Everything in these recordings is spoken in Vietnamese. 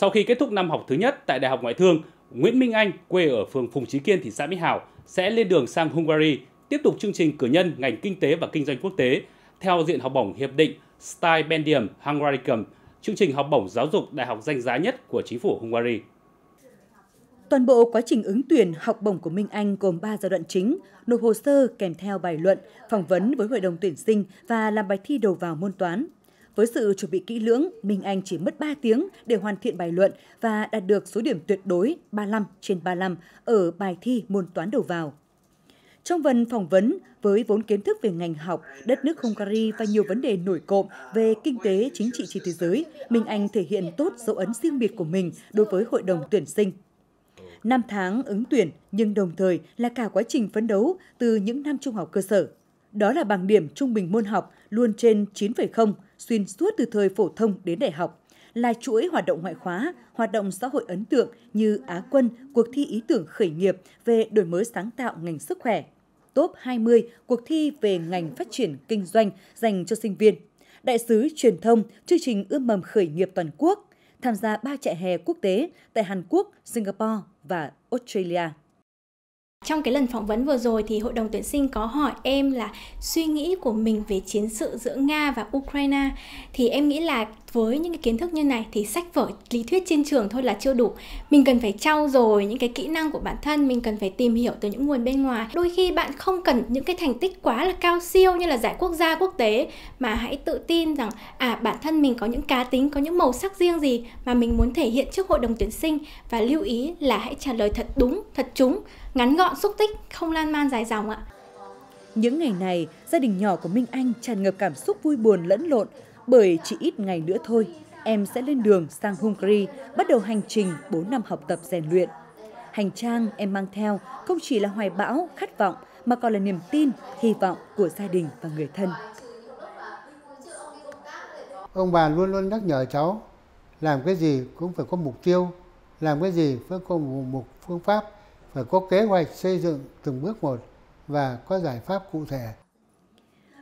Sau khi kết thúc năm học thứ nhất tại Đại học Ngoại thương, Nguyễn Minh Anh, quê ở phường Phùng Chí Kiên, thị xã Mỹ Hào, sẽ lên đường sang Hungary tiếp tục chương trình cử nhân ngành kinh tế và kinh doanh quốc tế theo diện học bổng hiệp định Stipendium Hungaricum, chương trình học bổng giáo dục đại học danh giá nhất của chính phủ Hungary. Toàn bộ quá trình ứng tuyển học bổng của Minh Anh gồm 3 giai đoạn chính, nộp hồ sơ kèm theo bài luận, phỏng vấn với hội đồng tuyển sinh và làm bài thi đầu vào môn toán, với sự chuẩn bị kỹ lưỡng, Minh Anh chỉ mất 3 tiếng để hoàn thiện bài luận và đạt được số điểm tuyệt đối 35 trên 35 ở bài thi môn toán đầu vào. Trong phần phỏng vấn, với vốn kiến thức về ngành học, đất nước Hungary và nhiều vấn đề nổi cộm về kinh tế, chính trị trên thế giới, Minh Anh thể hiện tốt dấu ấn riêng biệt của mình đối với hội đồng tuyển sinh. Năm tháng ứng tuyển nhưng đồng thời là cả quá trình phấn đấu từ những năm trung học cơ sở. Đó là bằng điểm trung bình môn học luôn trên 9,0 xuyên suốt từ thời phổ thông đến đại học, là chuỗi hoạt động ngoại khóa, hoạt động xã hội ấn tượng như Á quân, cuộc thi ý tưởng khởi nghiệp về đổi mới sáng tạo ngành sức khỏe, top 20 cuộc thi về ngành phát triển kinh doanh dành cho sinh viên, đại sứ truyền thông, chương trình ươm mầm khởi nghiệp toàn quốc, tham gia ba trại hè quốc tế tại Hàn Quốc, Singapore và Australia. Trong cái lần phỏng vấn vừa rồi thì hội đồng tuyển sinh có hỏi em là suy nghĩ của mình về chiến sự giữa Nga và Ukraine thì em nghĩ là với những cái kiến thức như này thì sách vở lý thuyết trên trường thôi là chưa đủ. Mình cần phải trau dồi những cái kỹ năng của bản thân, mình cần phải tìm hiểu từ những nguồn bên ngoài. Đôi khi bạn không cần những cái thành tích quá là cao siêu như là giải quốc gia quốc tế mà hãy tự tin rằng à bản thân mình có những cá tính, có những màu sắc riêng gì mà mình muốn thể hiện trước hội đồng tuyển sinh và lưu ý là hãy trả lời thật đúng, thật trúng ngắn gọn xúc tích, không lan man dài dòng ạ. Những ngày này, gia đình nhỏ của Minh Anh tràn ngập cảm xúc vui buồn lẫn lộn bởi chỉ ít ngày nữa thôi, em sẽ lên đường sang Hungary bắt đầu hành trình 4 năm học tập rèn luyện. Hành trang em mang theo không chỉ là hoài bão, khát vọng mà còn là niềm tin, hy vọng của gia đình và người thân. Ông bà luôn luôn nhắc nhở cháu làm cái gì cũng phải có mục tiêu, làm cái gì phải có một phương pháp phải có kế hoạch xây dựng từng bước một và có giải pháp cụ thể.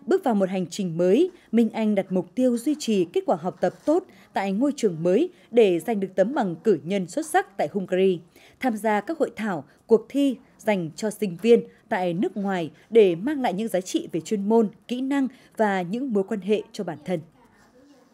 Bước vào một hành trình mới, Minh Anh đặt mục tiêu duy trì kết quả học tập tốt tại ngôi trường mới để giành được tấm bằng cử nhân xuất sắc tại Hungary, tham gia các hội thảo, cuộc thi dành cho sinh viên tại nước ngoài để mang lại những giá trị về chuyên môn, kỹ năng và những mối quan hệ cho bản thân.